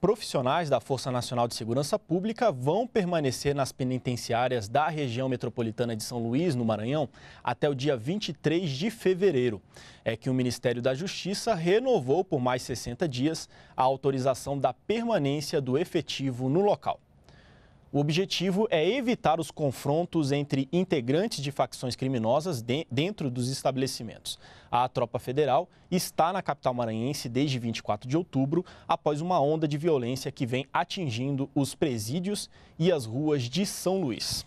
Profissionais da Força Nacional de Segurança Pública vão permanecer nas penitenciárias da região metropolitana de São Luís, no Maranhão, até o dia 23 de fevereiro. É que o Ministério da Justiça renovou por mais 60 dias a autorização da permanência do efetivo no local. O objetivo é evitar os confrontos entre integrantes de facções criminosas de, dentro dos estabelecimentos. A Tropa Federal está na capital maranhense desde 24 de outubro, após uma onda de violência que vem atingindo os presídios e as ruas de São Luís.